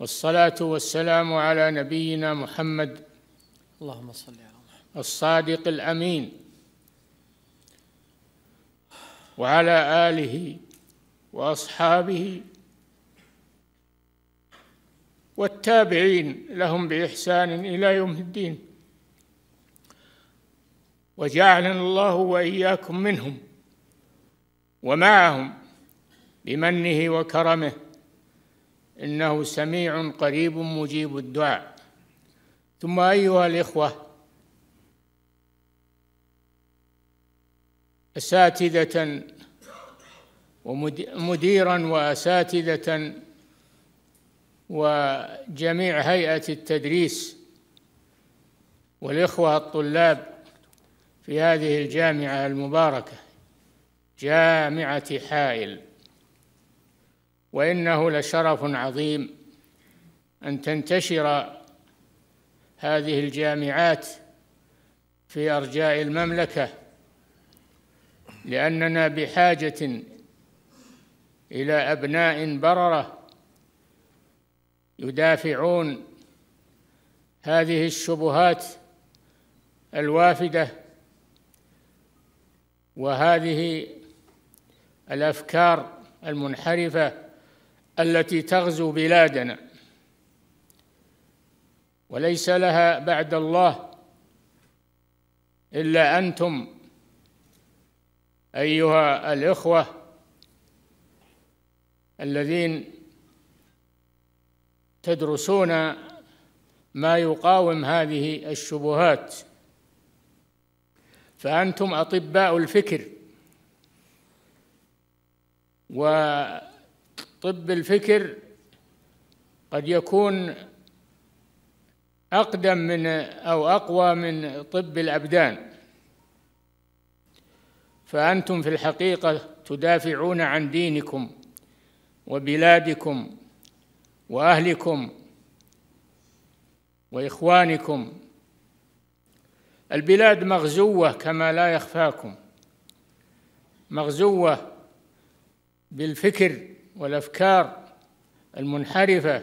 والصلاة والسلام على نبينا محمد اللهم صل على محمد الصادق الأمين وعلى آله وأصحابه والتابعين لهم بإحسان إلى يوم الدين وجعلنا الله وإياكم منهم ومعهم بمنه وكرمه إنه سميع قريب مجيب الدعاء ثم أيها الإخوة أساتذة ومديرا وأساتذة وجميع هيئة التدريس والإخوة الطلاب في هذه الجامعة المباركة جامعة حائل وانه لشرف عظيم ان تنتشر هذه الجامعات في ارجاء المملكه لاننا بحاجه الى ابناء برره يدافعون هذه الشبهات الوافده وهذه الافكار المنحرفه التي تغزو بلادنا وليس لها بعد الله الا انتم ايها الاخوه الذين تدرسون ما يقاوم هذه الشبهات فانتم اطباء الفكر و طب الفكر قد يكون أقدم من أو أقوى من طب الأبدان فأنتم في الحقيقة تدافعون عن دينكم وبلادكم وأهلكم وإخوانكم البلاد مغزوة كما لا يخفاكم مغزوة بالفكر والافكار المنحرفه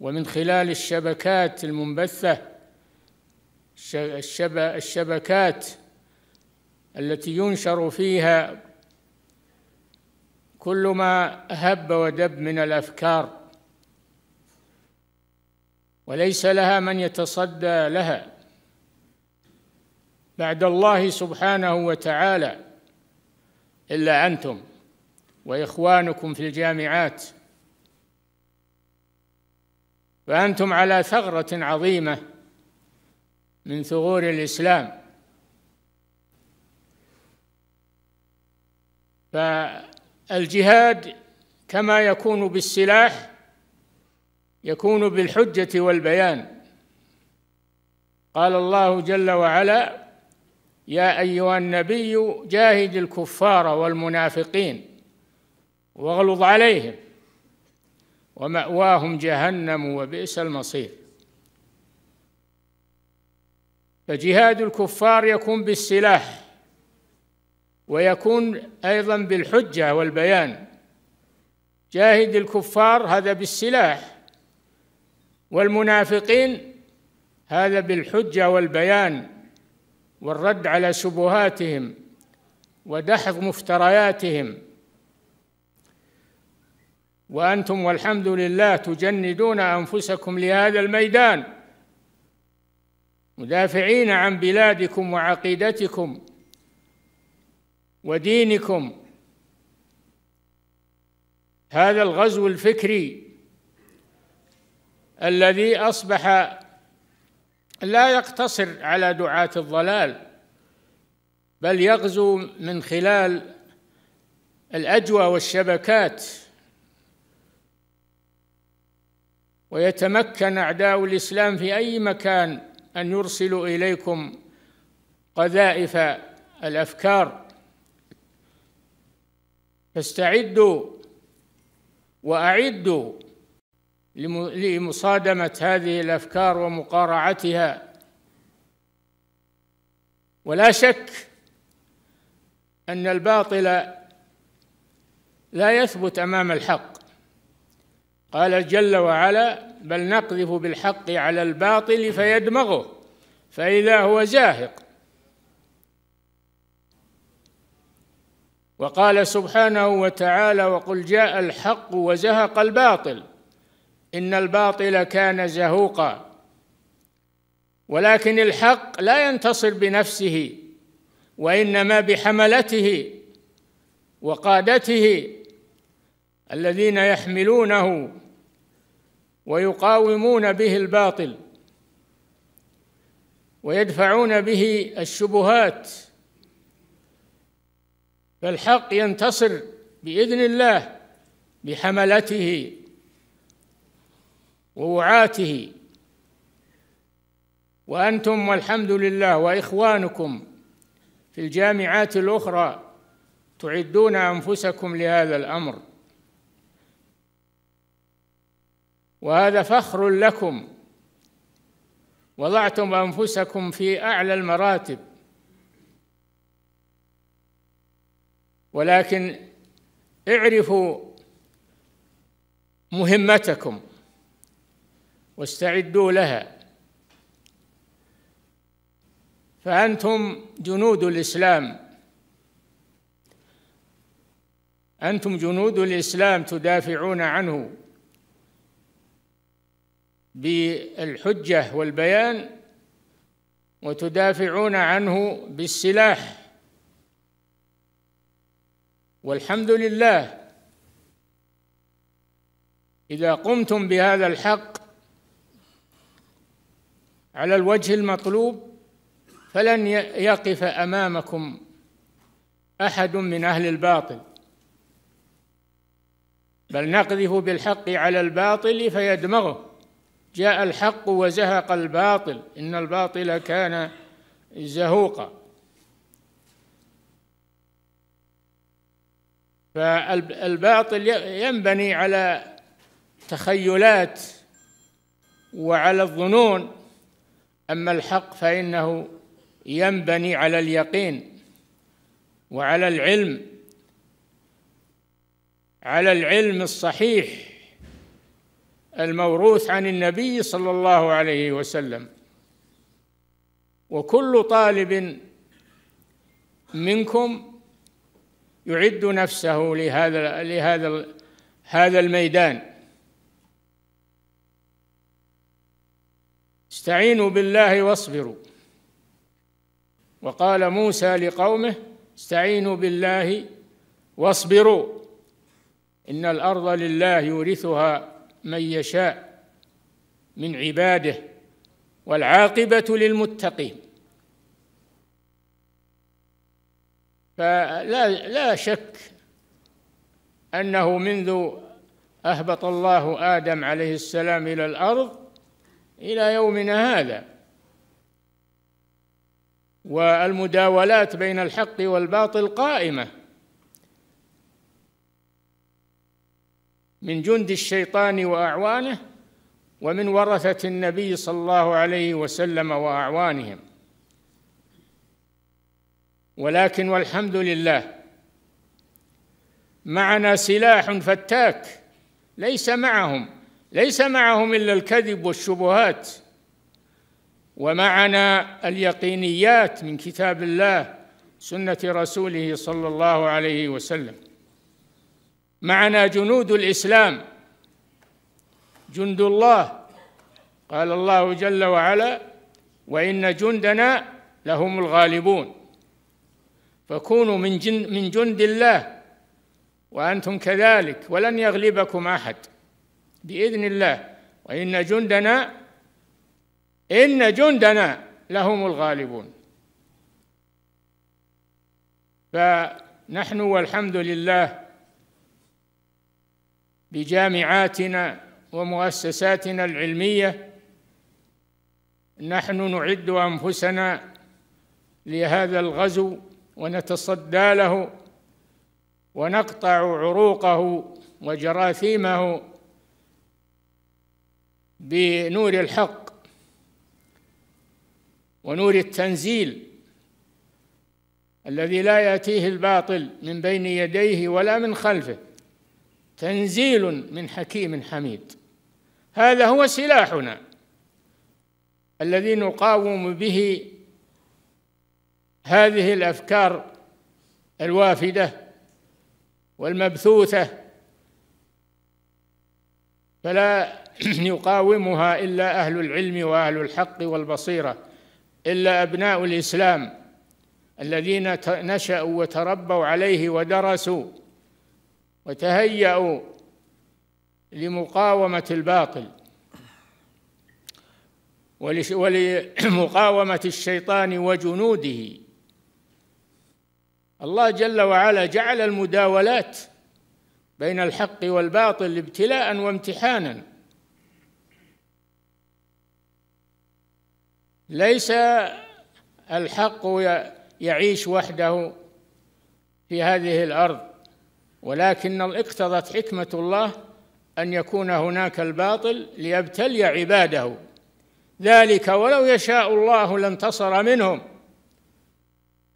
ومن خلال الشبكات المنبثه الشبكات التي ينشر فيها كل ما هب ودب من الافكار وليس لها من يتصدى لها بعد الله سبحانه وتعالى الا انتم واخوانكم في الجامعات فانتم على ثغره عظيمه من ثغور الاسلام فالجهاد كما يكون بالسلاح يكون بالحجه والبيان قال الله جل وعلا يا ايها النبي جاهد الكفار والمنافقين واغلظ عليهم ومأواهم جهنم وبئس المصير فجهاد الكفار يكون بالسلاح ويكون ايضا بالحجه والبيان جاهد الكفار هذا بالسلاح والمنافقين هذا بالحجه والبيان والرد على شبهاتهم ودحض مفترياتهم وأنتم والحمد لله تجندون أنفسكم لهذا الميدان مدافعين عن بلادكم وعقيدتكم ودينكم هذا الغزو الفكري الذي أصبح لا يقتصر على دعاة الضلال بل يغزو من خلال الأجوى والشبكات ويتمكن اعداء الاسلام في اي مكان ان يرسلوا اليكم قذائف الافكار فاستعدوا واعدوا لمصادمه هذه الافكار ومقارعتها ولا شك ان الباطل لا يثبت امام الحق قال جل وعلا بل نقذف بالحق على الباطل فيدمغه فإذا هو زاهق وقال سبحانه وتعالى وقل جاء الحق وزهق الباطل إن الباطل كان زهوقا ولكن الحق لا ينتصر بنفسه وإنما بحملته وقادته الذين يحملونه ويقاومون به الباطل ويدفعون به الشبهات فالحق ينتصر باذن الله بحملته ووعاته وانتم والحمد لله واخوانكم في الجامعات الاخرى تعدون انفسكم لهذا الامر وهذا فخر لكم وضعتم انفسكم في اعلى المراتب ولكن اعرفوا مهمتكم واستعدوا لها فانتم جنود الاسلام انتم جنود الاسلام تدافعون عنه بالحجة والبيان وتدافعون عنه بالسلاح والحمد لله إذا قمتم بهذا الحق على الوجه المطلوب فلن يقف أمامكم أحد من أهل الباطل بل نقذف بالحق على الباطل فيدمغه جاء الحق وزهق الباطل إن الباطل كان زهوقا فالباطل ينبني على تخيلات وعلى الظنون أما الحق فإنه ينبني على اليقين وعلى العلم على العلم الصحيح الموروث عن النبي صلى الله عليه وسلم وكل طالب منكم يعد نفسه لهذا لهذا هذا الميدان استعينوا بالله واصبروا وقال موسى لقومه استعينوا بالله واصبروا ان الارض لله يورثها من يشاء من عباده والعاقبة للمتقين فلا لا شك أنه منذ أهبط الله آدم عليه السلام إلى الأرض إلى يومنا هذا والمداولات بين الحق والباطل قائمه من جند الشيطان واعوانه ومن ورثه النبي صلى الله عليه وسلم واعوانهم ولكن والحمد لله معنا سلاح فتاك ليس معهم ليس معهم الا الكذب والشبهات ومعنا اليقينيات من كتاب الله سنه رسوله صلى الله عليه وسلم معنا جنود الإسلام جند الله قال الله جل وعلا وإن جندنا لهم الغالبون فكونوا من جن من جند الله وأنتم كذلك ولن يغلبكم أحد بإذن الله وإن جندنا إن جندنا لهم الغالبون فنحن والحمد لله بجامعاتنا ومؤسساتنا العلميه نحن نعد انفسنا لهذا الغزو ونتصدى له ونقطع عروقه وجراثيمه بنور الحق ونور التنزيل الذي لا ياتيه الباطل من بين يديه ولا من خلفه تنزيل من حكيم حميد هذا هو سلاحنا الذي نقاوم به هذه الافكار الوافده والمبثوثه فلا يقاومها الا اهل العلم واهل الحق والبصيره الا ابناء الاسلام الذين نشأوا وتربوا عليه ودرسوا وتهيأوا لمقاومة الباطل ولمقاومة الشيطان وجنوده الله جل وعلا جعل المداولات بين الحق والباطل ابتلاء وامتحانا ليس الحق يعيش وحده في هذه الارض ولكن اقتضت حكمة الله أن يكون هناك الباطل ليبتلي عباده ذلك ولو يشاء الله لانتصر منهم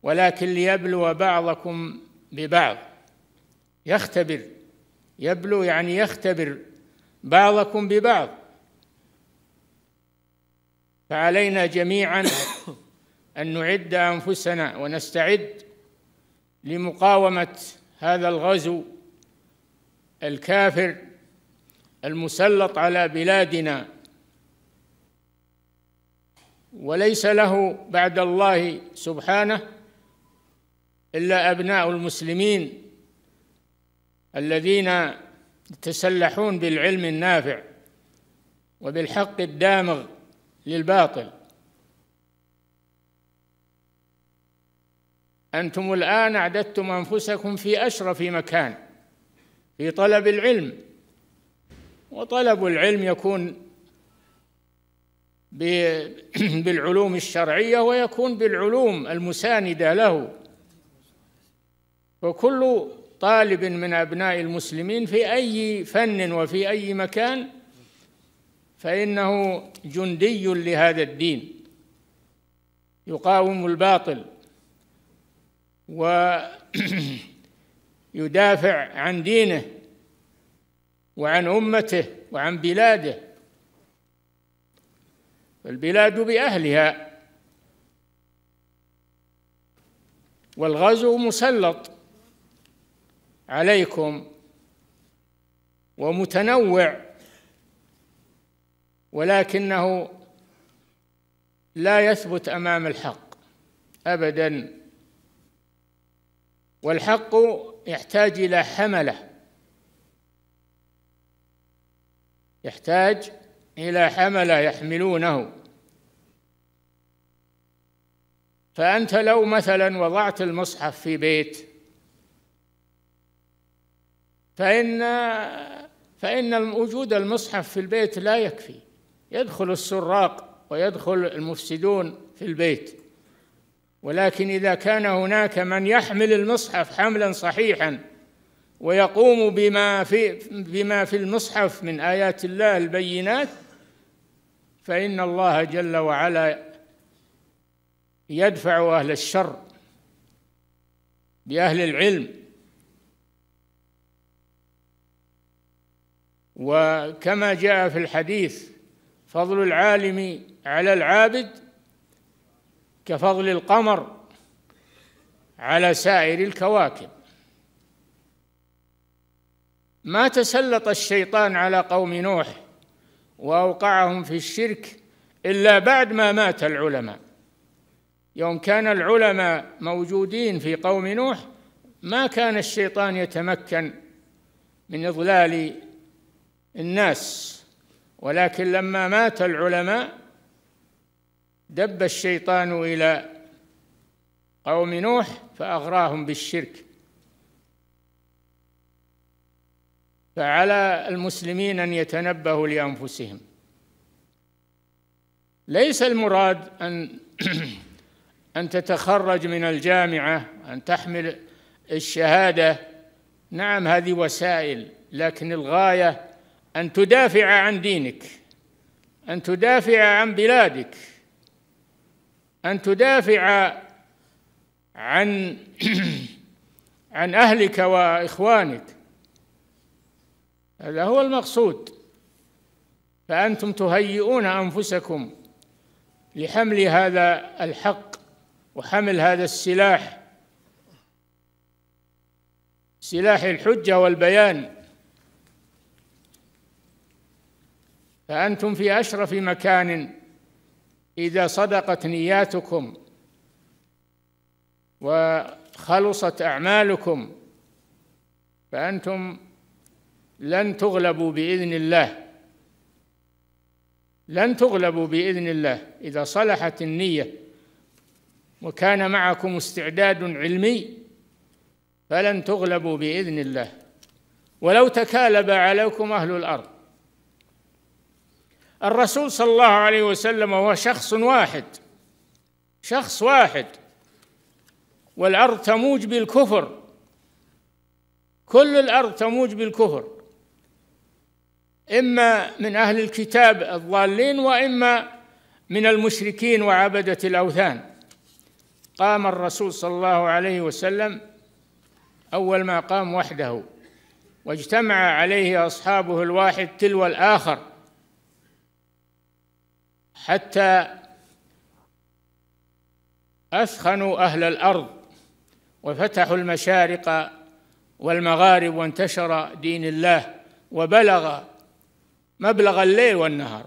ولكن ليبلو بعضكم ببعض يختبر يبلو يعني يختبر بعضكم ببعض فعلينا جميعا أن نعد أنفسنا ونستعد لمقاومة هذا الغزو الكافر المسلط على بلادنا وليس له بعد الله سبحانه الا ابناء المسلمين الذين يتسلحون بالعلم النافع وبالحق الدامغ للباطل أنتم الآن أعددتم أنفسكم في أشرف مكان في طلب العلم وطلب العلم يكون بالعلوم الشرعية ويكون بالعلوم المساندة له وكل طالب من أبناء المسلمين في أي فن وفي أي مكان فإنه جندي لهذا الدين يقاوم الباطل ويدافع عن دينه وعن امته وعن بلاده فالبلاد باهلها والغزو مسلط عليكم ومتنوع ولكنه لا يثبت امام الحق ابدا والحق يحتاج إلى حملة يحتاج إلى حملة يحملونه فأنت لو مثلا وضعت المصحف في بيت فإن فإن وجود المصحف في البيت لا يكفي يدخل السراق ويدخل المفسدون في البيت ولكن إذا كان هناك من يحمل المصحف حملا صحيحا ويقوم بما في بما في المصحف من آيات الله البينات فإن الله جل وعلا يدفع أهل الشر بأهل العلم وكما جاء في الحديث فضل العالم على العابد كفضل القمر على سائر الكواكب ما تسلط الشيطان على قوم نوح واوقعهم في الشرك الا بعد ما مات العلماء يوم كان العلماء موجودين في قوم نوح ما كان الشيطان يتمكن من اضلال الناس ولكن لما مات العلماء دب الشيطان إلى قوم نوح فأغراهم بالشرك فعلى المسلمين أن يتنبهوا لأنفسهم ليس المراد أن أن تتخرج من الجامعة أن تحمل الشهادة نعم هذه وسائل لكن الغاية أن تدافع عن دينك أن تدافع عن بلادك أن تدافع عن عن أهلك وإخوانك هذا هو المقصود فأنتم تهيئون أنفسكم لحمل هذا الحق وحمل هذا السلاح سلاح الحجة والبيان فأنتم في أشرف مكان اذا صدقت نياتكم وخلصت اعمالكم فانتم لن تغلبوا باذن الله لن تغلبوا باذن الله اذا صلحت النيه وكان معكم استعداد علمي فلن تغلبوا باذن الله ولو تكالب عليكم اهل الارض الرسول صلى الله عليه وسلم هو شخص واحد شخص واحد والأرض تموج بالكفر كل الأرض تموج بالكفر إما من أهل الكتاب الضالين وإما من المشركين وعبدة الأوثان قام الرسول صلى الله عليه وسلم أول ما قام وحده واجتمع عليه أصحابه الواحد تلو الآخر حتى أثخنوا أهل الأرض وفتحوا المشارق والمغارب وانتشر دين الله وبلغ مبلغ الليل والنهار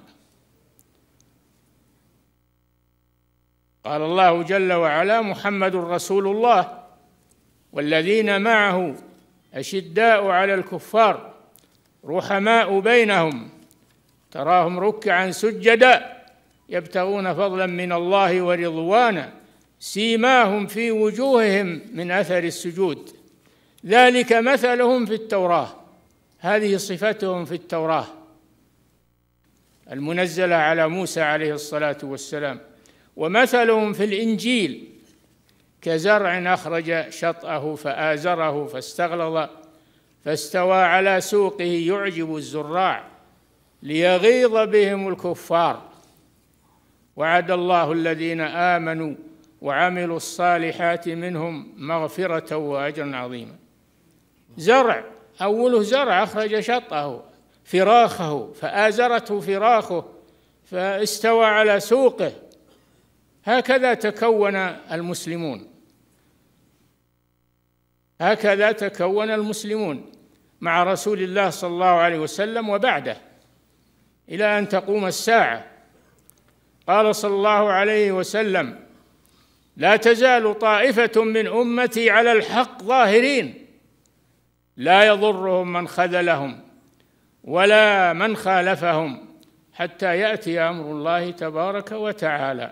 قال الله جل وعلا محمد رسول الله والذين معه أشداء على الكفار رحماء بينهم تراهم ركعا سجدا يبتغون فضلا من الله ورضوانا سيماهم في وجوههم من اثر السجود ذلك مثلهم في التوراه هذه صفتهم في التوراه المنزله على موسى عليه الصلاه والسلام ومثلهم في الانجيل كزرع اخرج شطاه فازره فاستغلظ فاستوى على سوقه يعجب الزراع ليغيظ بهم الكفار وعد الله الذين امنوا وعملوا الصالحات منهم مغفره واجرا عظيما زرع اوله زرع اخرج شطه فراخه فازرته فراخه فاستوى على سوقه هكذا تكون المسلمون هكذا تكون المسلمون مع رسول الله صلى الله عليه وسلم وبعده الى ان تقوم الساعه قال صلى الله عليه وسلم لا تزال طائفة من أمتي على الحق ظاهرين لا يضرهم من خذلهم ولا من خالفهم حتى يأتي أمر الله تبارك وتعالى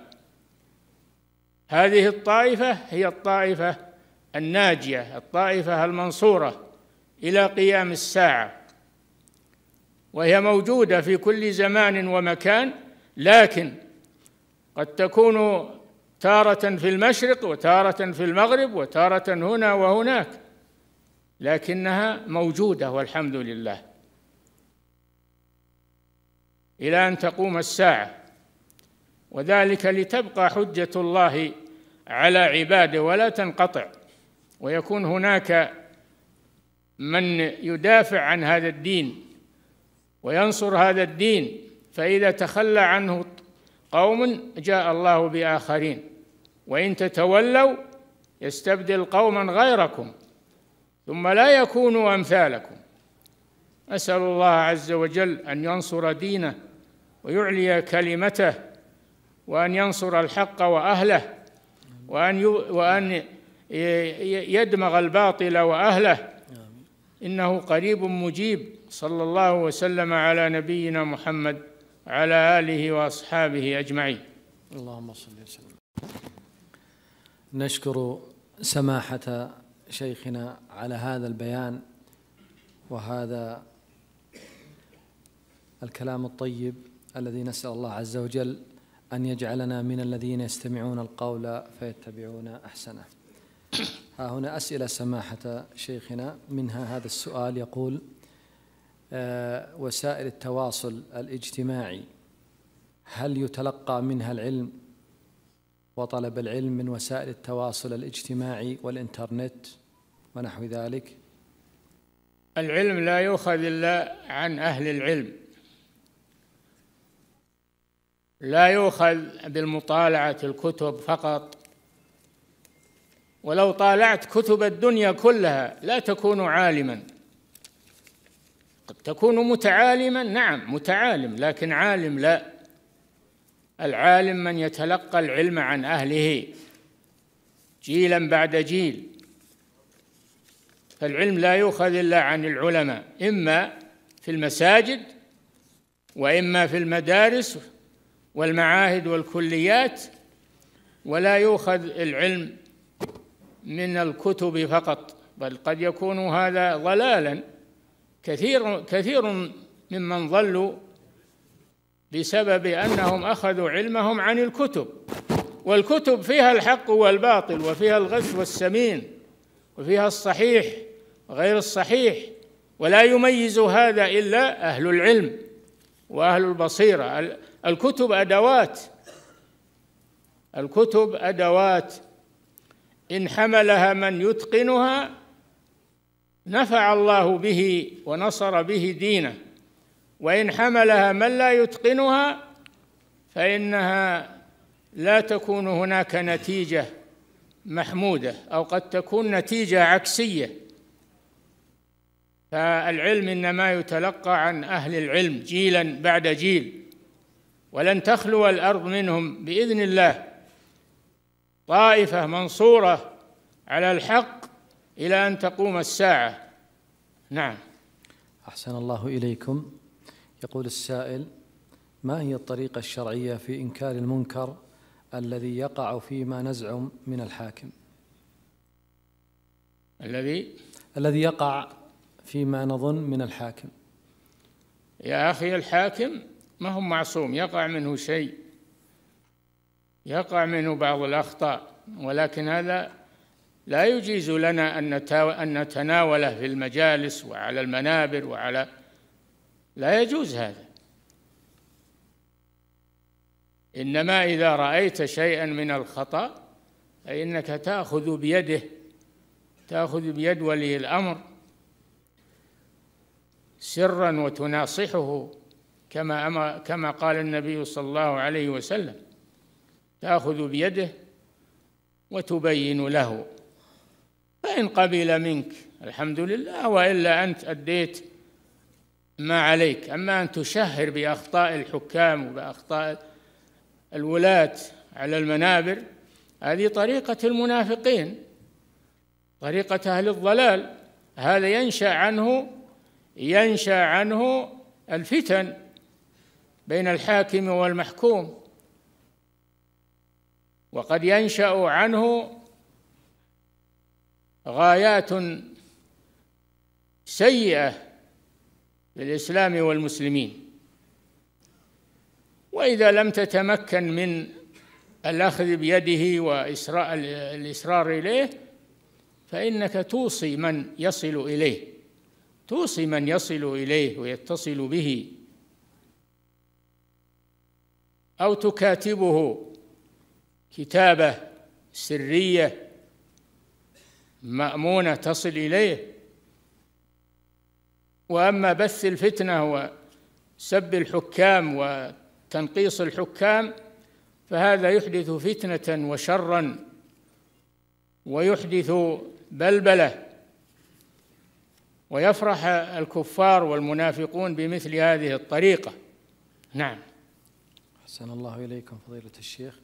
هذه الطائفة هي الطائفة الناجية الطائفة المنصورة إلى قيام الساعة وهي موجودة في كل زمان ومكان لكن قد تكون تارة في المشرق وتارة في المغرب وتارة هنا وهناك لكنها موجودة والحمد لله إلى أن تقوم الساعة وذلك لتبقى حجة الله على عباده ولا تنقطع ويكون هناك من يدافع عن هذا الدين وينصر هذا الدين فإذا تخلى عنه قوم جاء الله باخرين وان تتولوا يستبدل قوما غيركم ثم لا يكونوا امثالكم اسال الله عز وجل ان ينصر دينه ويعلي كلمته وان ينصر الحق واهله وان وان يدمغ الباطل واهله انه قريب مجيب صلى الله وسلم على نبينا محمد على آله وأصحابه أجمعين اللهم صل وسلم نشكر سماحة شيخنا على هذا البيان وهذا الكلام الطيب الذي نسأل الله عز وجل أن يجعلنا من الذين يستمعون القول فيتبعون أحسنه ها هنا أسئلة سماحة شيخنا منها هذا السؤال يقول آه، وسائل التواصل الاجتماعي هل يتلقى منها العلم وطلب العلم من وسائل التواصل الاجتماعي والإنترنت ونحو ذلك العلم لا يؤخذ إلا عن أهل العلم لا يؤخذ بالمطالعة الكتب فقط ولو طالعت كتب الدنيا كلها لا تكون عالما قد تكون متعالما نعم متعالم لكن عالم لا العالم من يتلقى العلم عن اهله جيلا بعد جيل فالعلم لا يؤخذ الا عن العلماء اما في المساجد واما في المدارس والمعاهد والكليات ولا يؤخذ العلم من الكتب فقط بل قد يكون هذا ضلالا كثير كثير ممن ضلوا بسبب انهم اخذوا علمهم عن الكتب والكتب فيها الحق والباطل وفيها الغش والسمين وفيها الصحيح وغير الصحيح ولا يميز هذا الا اهل العلم واهل البصيره الكتب ادوات الكتب ادوات ان حملها من يتقنها نفع الله به ونصر به دينه وإن حملها من لا يتقنها فإنها لا تكون هناك نتيجة محمودة أو قد تكون نتيجة عكسية فالعلم إنما يتلقى عن أهل العلم جيلا بعد جيل ولن تخلو الأرض منهم بإذن الله طائفة منصورة على الحق إلى أن تقوم الساعة نعم أحسن الله إليكم يقول السائل ما هي الطريقة الشرعية في إنكار المنكر الذي يقع فيما نزعم من الحاكم الذي الذي يقع فيما نظن من الحاكم يا أخي الحاكم ما هو معصوم يقع منه شيء يقع منه بعض الأخطاء ولكن هذا لا يجيز لنا أن نتناوله في المجالس وعلى المنابر وعلى لا يجوز هذا إنما إذا رأيت شيئا من الخطأ فإنك تأخذ بيده تأخذ بيد ولي الأمر سرا وتناصحه كما أمر كما قال النبي صلى الله عليه وسلم تأخذ بيده وتبين له فإن قبل منك الحمد لله وإلا أنت أديت ما عليك أما أن تشهر بأخطاء الحكام وبأخطاء الولاة على المنابر هذه طريقة المنافقين طريقة أهل الضلال هذا ينشأ عنه ينشأ عنه الفتن بين الحاكم والمحكوم وقد ينشأ عنه غايات سيئه للاسلام والمسلمين واذا لم تتمكن من الاخذ بيده والاصرار اليه فانك توصي من يصل اليه توصي من يصل اليه ويتصل به او تكاتبه كتابه سريه مأمونة تصل إليه وأما بث الفتنة وسب الحكام وتنقيص الحكام فهذا يحدث فتنة وشرا ويحدث بلبلة ويفرح الكفار والمنافقون بمثل هذه الطريقة نعم أحسن الله إليكم فضيلة الشيخ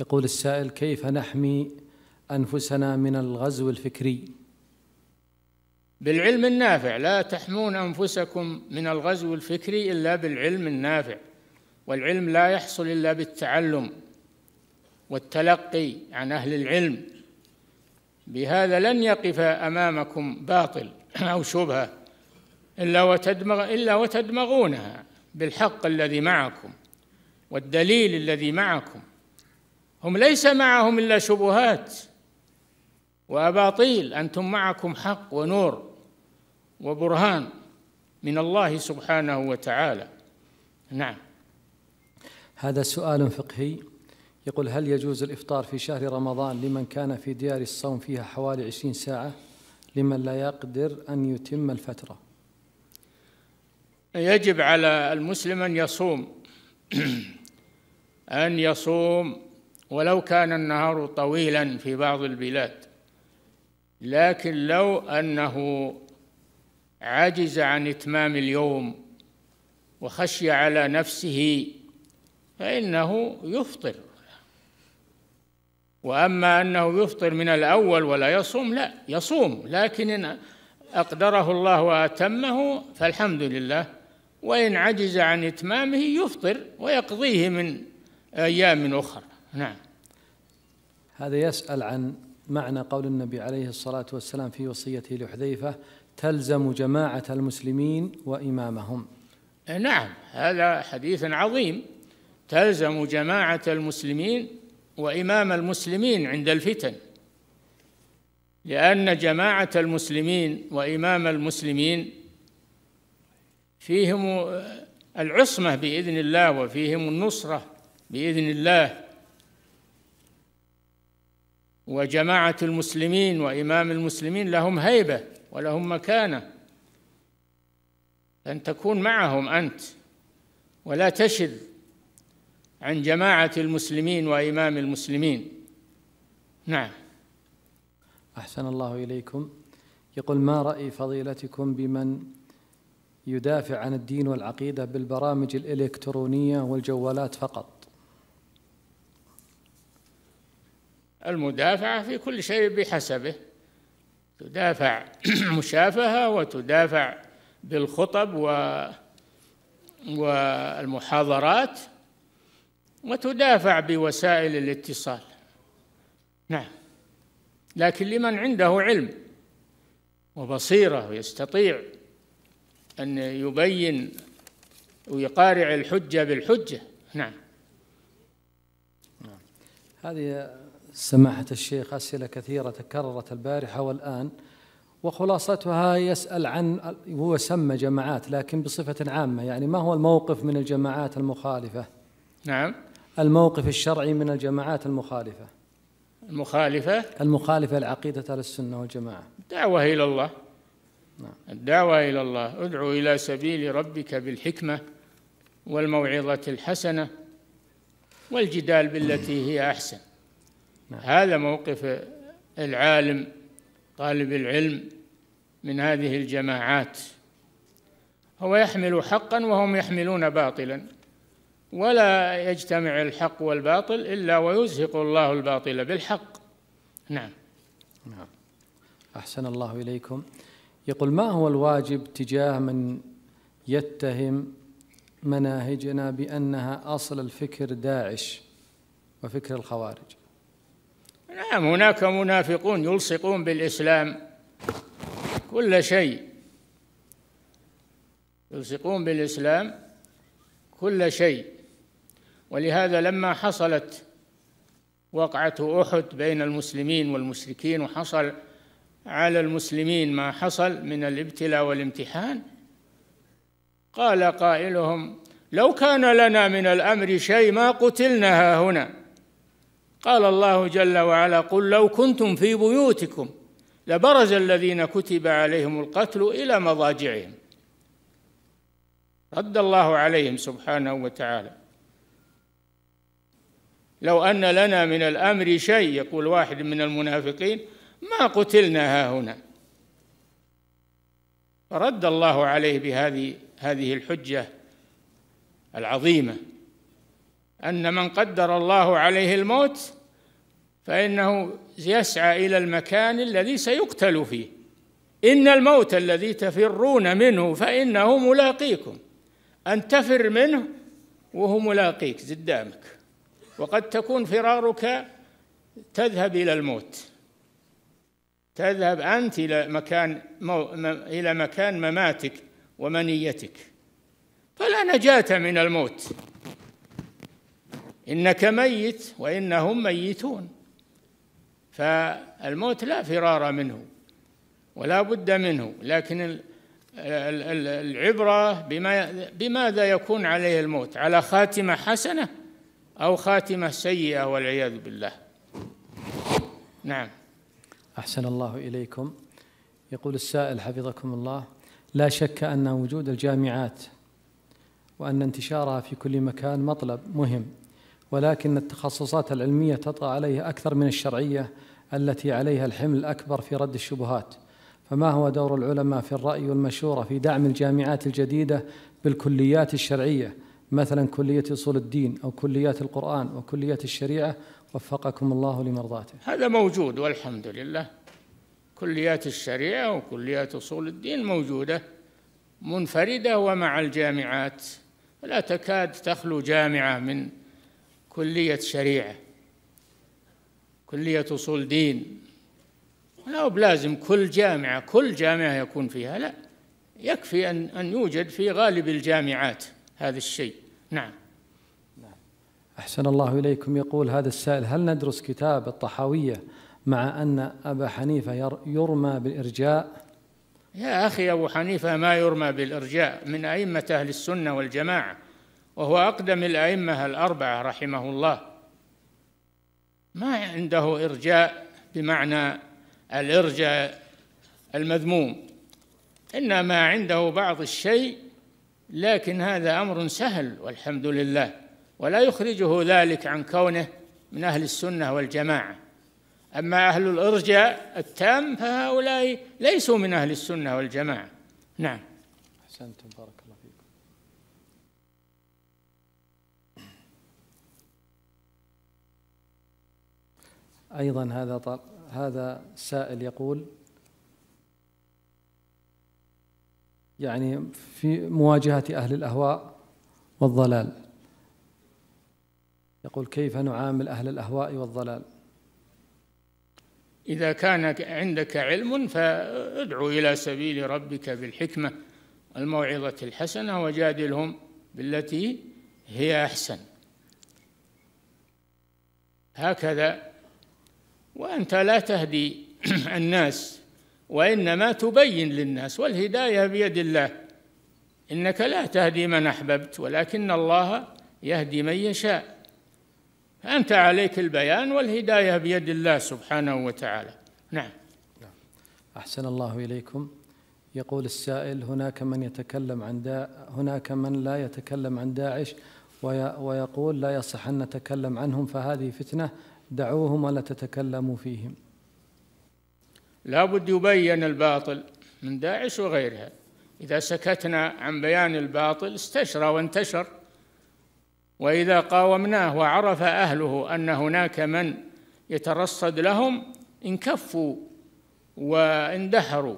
يقول السائل كيف نحمي أنفسنا من الغزو الفكري بالعلم النافع لا تحمون أنفسكم من الغزو الفكري إلا بالعلم النافع والعلم لا يحصل إلا بالتعلم والتلقي عن أهل العلم بهذا لن يقف أمامكم باطل أو شبهة إلا وتدمغ إلا وتدمغونها بالحق الذي معكم والدليل الذي معكم هم ليس معهم إلا شبهات وأباطيل أنتم معكم حق ونور وبرهان من الله سبحانه وتعالى نعم هذا سؤال فقهي يقول هل يجوز الإفطار في شهر رمضان لمن كان في ديار الصوم فيها حوالي عشرين ساعة لمن لا يقدر أن يتم الفترة يجب على المسلم أن يصوم أن يصوم ولو كان النهار طويلا في بعض البلاد لكن لو أنه عجز عن إتمام اليوم وخشي على نفسه فإنه يفطر وأما أنه يفطر من الأول ولا يصوم لا يصوم لكن إن أقدره الله وأتمه فالحمد لله وإن عجز عن إتمامه يفطر ويقضيه من أيام أخرى نعم هذا يسأل عن معنى قول النبي عليه الصلاة والسلام في وصيته لحذيفة تلزم جماعة المسلمين وإمامهم إيه، نعم هذا حديث عظيم تلزم جماعة المسلمين وإمام المسلمين عند الفتن لأن جماعة المسلمين وإمام المسلمين فيهم العصمة بإذن الله وفيهم النصرة بإذن الله وجماعة المسلمين وإمام المسلمين لهم هيبة ولهم مكانة أن تكون معهم أنت ولا تشذ عن جماعة المسلمين وإمام المسلمين نعم أحسن الله إليكم يقول ما رأي فضيلتكم بمن يدافع عن الدين والعقيدة بالبرامج الإلكترونية والجوالات فقط المدافعة في كل شيء بحسبه تدافع مشافهة وتدافع بالخطب و والمحاضرات وتدافع بوسائل الاتصال نعم لكن لمن عنده علم وبصيرة ويستطيع أن يبين ويقارع الحجة بالحجة نعم, نعم. هذه سماحة الشيخ أسئلة كثيرة تكررت البارحة والآن وخلاصتها يسأل عن هو سمى جماعات لكن بصفة عامة يعني ما هو الموقف من الجماعات المخالفة نعم الموقف الشرعي من الجماعات المخالفة المخالفة المخالفة لعقيدة أهل السنة والجماعة دعوة إلى الله نعم. الدعوة إلى الله ادعو إلى سبيل ربك بالحكمة والموعظة الحسنة والجدال بالتي هي أحسن نعم. هذا موقف العالم طالب العلم من هذه الجماعات هو يحمل حقا وهم يحملون باطلا ولا يجتمع الحق والباطل إلا ويزهق الله الباطل بالحق نعم نعم أحسن الله إليكم يقول ما هو الواجب تجاه من يتهم مناهجنا بأنها أصل الفكر داعش وفكر الخوارج نعم هناك منافقون يلصقون بالإسلام كل شيء يلصقون بالإسلام كل شيء ولهذا لما حصلت وقعة أحد بين المسلمين والمشركين وحصل على المسلمين ما حصل من الابتلاء والامتحان قال قائلهم لو كان لنا من الأمر شيء ما قتلنا هنا قال الله جل وعلا قل لو كنتم في بيوتكم لبرز الذين كتب عليهم القتل الى مضاجعهم رد الله عليهم سبحانه وتعالى لو ان لنا من الامر شيء يقول واحد من المنافقين ما قتلنا ها هنا فرد الله عليه بهذه هذه الحجه العظيمه أن من قدر الله عليه الموت فإنه يسعى إلى المكان الذي سيقتل فيه إن الموت الذي تفرون منه فإنه ملاقيكم أن تفر منه وهو ملاقيك قدامك وقد تكون فرارك تذهب إلى الموت تذهب أنت إلى مكان مو... إلى مكان مماتك ومنيتك فلا نجاة من الموت إنك ميت وإنهم ميتون فالموت لا فرار منه ولا بد منه لكن العبرة بما بماذا يكون عليه الموت على خاتمة حسنة أو خاتمة سيئة والعياذ بالله نعم أحسن الله إليكم يقول السائل حفظكم الله لا شك أن وجود الجامعات وأن انتشارها في كل مكان مطلب مهم ولكن التخصصات العلمية تطغى عليها أكثر من الشرعية التي عليها الحمل الأكبر في رد الشبهات فما هو دور العلماء في الرأي والمشورة في دعم الجامعات الجديدة بالكليات الشرعية مثلا كلية أصول الدين أو كليات القرآن وكلية الشريعة وفقكم الله لمرضاته هذا موجود والحمد لله كليات الشريعة وكليات أصول الدين موجودة منفردة ومع الجامعات لا تكاد تخلو جامعة من كلية شريعة كلية أصول دين لا بلازم كل جامعة كل جامعة يكون فيها لا يكفي أن أن يوجد في غالب الجامعات هذا الشيء نعم أحسن الله إليكم يقول هذا السائل هل ندرس كتاب الطحاوية مع أن أبا حنيفة يرمى بالإرجاء يا أخي أبو حنيفة ما يرمى بالإرجاء من أئمة أهل السنة والجماعة وهو أقدم الأئمة الأربعة رحمه الله ما عنده إرجاء بمعنى الإرجاء المذموم إنما عنده بعض الشيء لكن هذا أمر سهل والحمد لله ولا يخرجه ذلك عن كونه من أهل السنة والجماعة أما أهل الإرجاء التام فهؤلاء ليسوا من أهل السنة والجماعة نعم أحسنتم بارك أيضا هذا هذا سائل يقول يعني في مواجهة أهل الأهواء والضلال يقول كيف نعامل أهل الأهواء والضلال إذا كان عندك علم فادعو إلى سبيل ربك بالحكمة والموعظة الحسنة وجادلهم بالتي هي أحسن هكذا وأنت لا تهدي الناس وإنما تبين للناس والهداية بيد الله إنك لا تهدي من أحببت ولكن الله يهدي من يشاء أنت عليك البيان والهداية بيد الله سبحانه وتعالى نعم, نعم. أحسن الله إليكم يقول السائل هناك من يتكلم عن دا هناك من لا يتكلم عن داعش ويقول لا يصح أن نتكلم عنهم فهذه فتنة دعوهم ولا تتكلموا فيهم لا بد يبين الباطل من داعش وغيرها إذا سكتنا عن بيان الباطل استشرى وانتشر وإذا قاومناه وعرف أهله أن هناك من يترصد لهم انكفوا واندحروا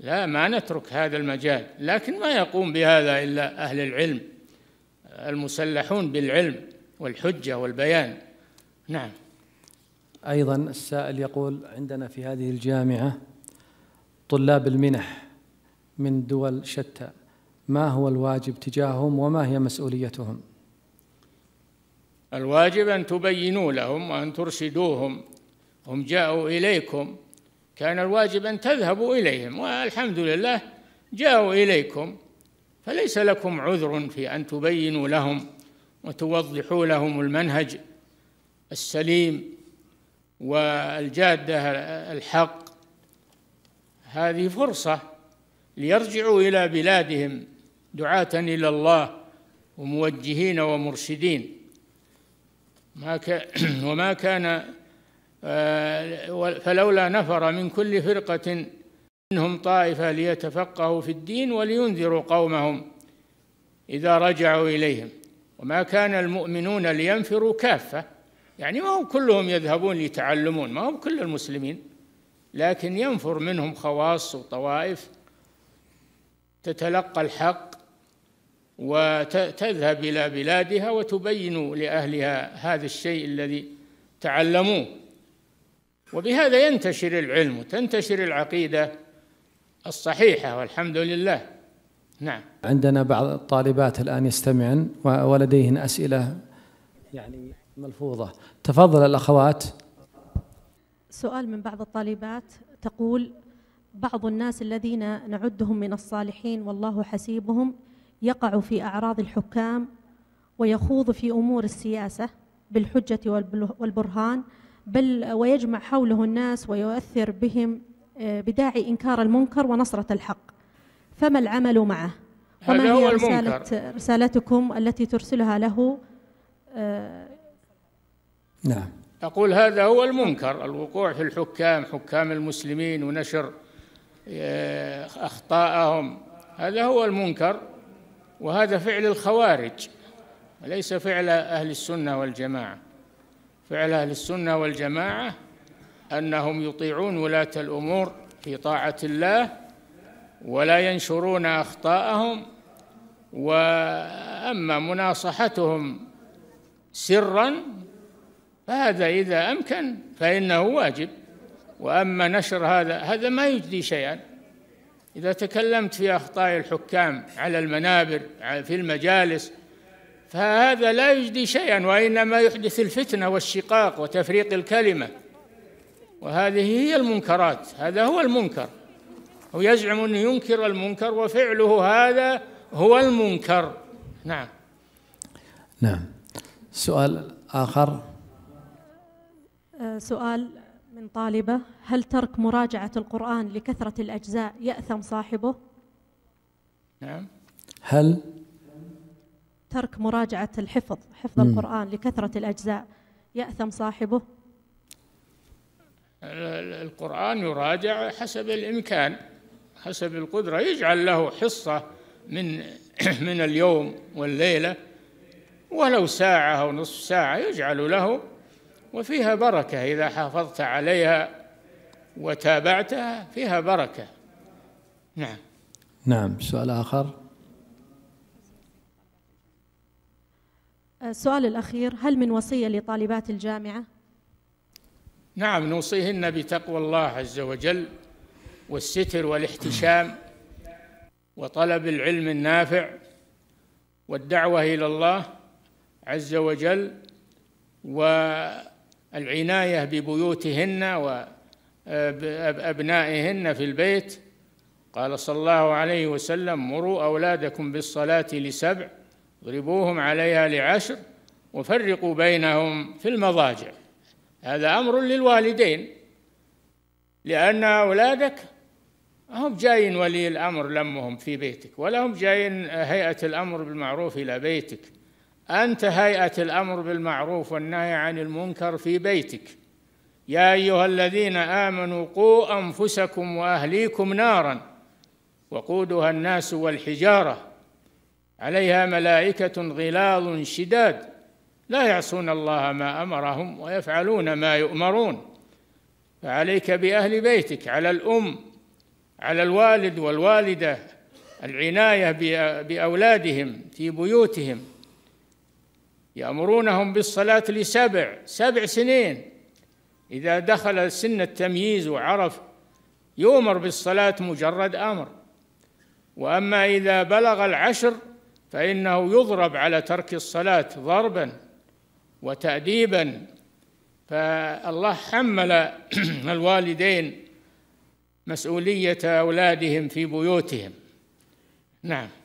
لا ما نترك هذا المجال لكن ما يقوم بهذا إلا أهل العلم المسلحون بالعلم والحجة والبيان نعم أيضا السائل يقول عندنا في هذه الجامعة طلاب المنح من دول شتى ما هو الواجب تجاههم وما هي مسؤوليتهم الواجب أن تبينوا لهم وأن ترشدوهم هم جاءوا إليكم كان الواجب أن تذهبوا إليهم والحمد لله جاءوا إليكم فليس لكم عذر في أن تبينوا لهم وتوضحوا لهم المنهج السليم والجادة الحق هذه فرصة ليرجعوا إلى بلادهم دعاة إلى الله وموجهين ومرشدين ما ك... وما كان آه، فلولا نفر من كل فرقة منهم طائفة ليتفقهوا في الدين ولينذروا قومهم إذا رجعوا إليهم وما كان المؤمنون لينفروا كافة يعني ما هم كلهم يذهبون يتعلمون ما هم كل المسلمين لكن ينفر منهم خواص وطوائف تتلقى الحق وتذهب إلى بلادها وتبين لأهلها هذا الشيء الذي تعلموه وبهذا ينتشر العلم وتنتشر العقيدة الصحيحة والحمد لله نعم عندنا بعض الطالبات الآن يستمعن ولديهن أسئلة يعني ملفوظة تفضل الأخوات سؤال من بعض الطالبات تقول بعض الناس الذين نعدهم من الصالحين والله حسيبهم يقع في أعراض الحكام ويخوض في أمور السياسة بالحجة والبرهان بل ويجمع حوله الناس ويؤثر بهم آه، بداعي إنكار المنكر ونصرة الحق فما العمل معه وما هي رسالة رسالتكم التي ترسلها له آه، نعم أقول هذا هو المنكر الوقوع في الحكام حكام المسلمين ونشر آه، أخطاءهم هذا هو المنكر وهذا فعل الخوارج وليس فعل أهل السنة والجماعة فعل أهل السنة والجماعة أنهم يطيعون ولاة الأمور في طاعة الله ولا ينشرون أخطاءهم وأما مناصحتهم سرا فهذا إذا أمكن فإنه واجب وأما نشر هذا هذا ما يجدي شيئا إذا تكلمت في أخطاء الحكام على المنابر في المجالس فهذا لا يجدي شيئا وإنما يحدث الفتنة والشقاق وتفريق الكلمة وهذه هي المنكرات هذا هو المنكر هو يزعم أنه ينكر المنكر وفعله هذا هو المنكر نعم نعم سؤال آخر سؤال من طالبة هل ترك مراجعة القرآن لكثرة الأجزاء يأثم صاحبه؟ نعم هل ترك مراجعة الحفظ حفظ مم. القرآن لكثرة الأجزاء يأثم صاحبه؟ القرآن يراجع حسب الإمكان حسب القدرة يجعل له حصة من من اليوم والليلة ولو ساعة أو نصف ساعة يجعل له وفيها بركة إذا حافظت عليها وتابعتها فيها بركة نعم نعم سؤال آخر السؤال الأخير هل من وصية لطالبات الجامعة؟ نعم نوصيهن بتقوى الله عز وجل والستر والاحتشام وطلب العلم النافع والدعوة إلى الله عز وجل و العناية ببيوتهن وأبنائهن في البيت قال صلى الله عليه وسلم مروا أولادكم بالصلاة لسبع اضربوهم عليها لعشر وفرقوا بينهم في المضاجع هذا أمر للوالدين لأن أولادك هم جايين ولي الأمر لمهم في بيتك ولا هم جايين هيئة الأمر بالمعروف إلى بيتك أنت هيئة الأمر بالمعروف والنهي عن المنكر في بيتك يا أيها الذين آمنوا قوا أنفسكم وأهليكم نارا وقودها الناس والحجارة عليها ملائكة غلاظ شداد لا يعصون الله ما أمرهم ويفعلون ما يؤمرون فعليك بأهل بيتك على الأم على الوالد والوالدة العناية بأولادهم في بيوتهم يأمرونهم بالصلاة لسبع سبع سنين إذا دخل سن التمييز وعرف يؤمر بالصلاة مجرد أمر وأما إذا بلغ العشر فإنه يضرب على ترك الصلاة ضربا وتأديبا فالله حمل الوالدين مسؤولية أولادهم في بيوتهم نعم